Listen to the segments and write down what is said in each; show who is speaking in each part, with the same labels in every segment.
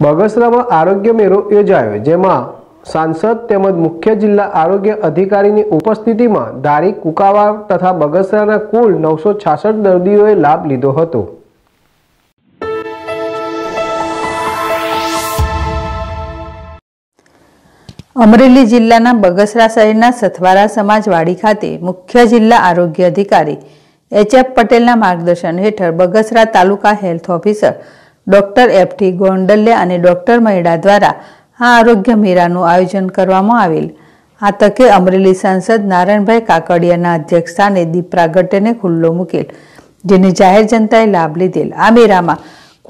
Speaker 1: બગસરામાં આરોગ્ય મેળો યોજાયો જેમાં સાંસદ તેમજ મુખ્ય જિલ્લા આરોગ્ય અધિકારીની ઉપસ્થિતિમાં ધારી કુકાવા તથા બગસરાના કુલ નવસો દર્દીઓએ લાભ લીધો હતો
Speaker 2: અમરેલી જિલ્લાના બગસરા શહેરના સથવારા સમાજવાડી ખાતે મુખ્ય જિલ્લા આરોગ્ય અધિકારી એચ એફ પટેલના માર્ગદર્શન હેઠળ Bagasara taluka health officer doctor FT Gondaliya અને ડોક્ટર મહેડા દ્વારા આ આરોગ્ય મેળાનું આયોજન કરવામાં આવેલ આ તકે અમરેલી સાંસદ નારાયણભાઈ કાકડિયાના અધ્યક્ષસ્થાને દીપ પ્રાગટ્યને ખુલ્લો મૂકેલ જેને જાહેર જનતાએ લાભ લીધેલ આ મેળામાં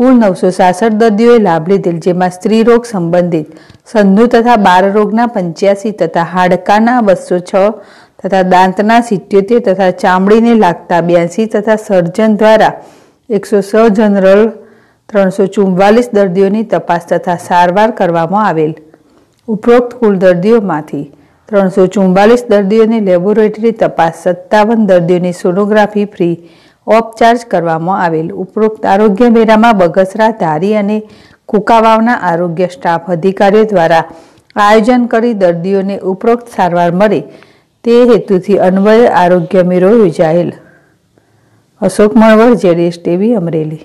Speaker 2: કુલ નવસો સાસઠ દર્દીઓએ લાભ લીધેલ જેમાં સ્ત્રી રોગ સંબંધિત સંધુ તથા બાર રોગના પંચ્યાસી તથા હાડકાના બસો છ તથા દાંતના સિત્યોતેર તથા ચામડીને લાગતા બ્યાસી તથા સર્જન દ્વારા એકસો છ જનરલ ત્રણસો ચુમ્વાલીસ દર્દીઓની તપાસ તથા સારવાર કરવામાં આવેલ ઉપરોક્ત કુલ દર્દીઓમાંથી ત્રણસો ચુમ્માલીસ દર્દીઓની લેબોરેટરી તપાસ સત્તાવન દર્દીઓની સોનોગ્રાફી ફ્રી ઓફ ચાર્જ કરવામાં આવેલ ઉપરોક્ત આરોગ્ય મેળામાં બગસરા ધારી અને કુકાવાવના આરોગ્ય સ્ટાફ અધિકારીઓ દ્વારા આયોજન કરી દર્દીઓને ઉપરોક્ત સારવાર મળે તે હેતુથી અન્વય આરોગ્ય મેળો યોજાયેલ અશોક મળવર જેડીએસ ટીવી અમરેલી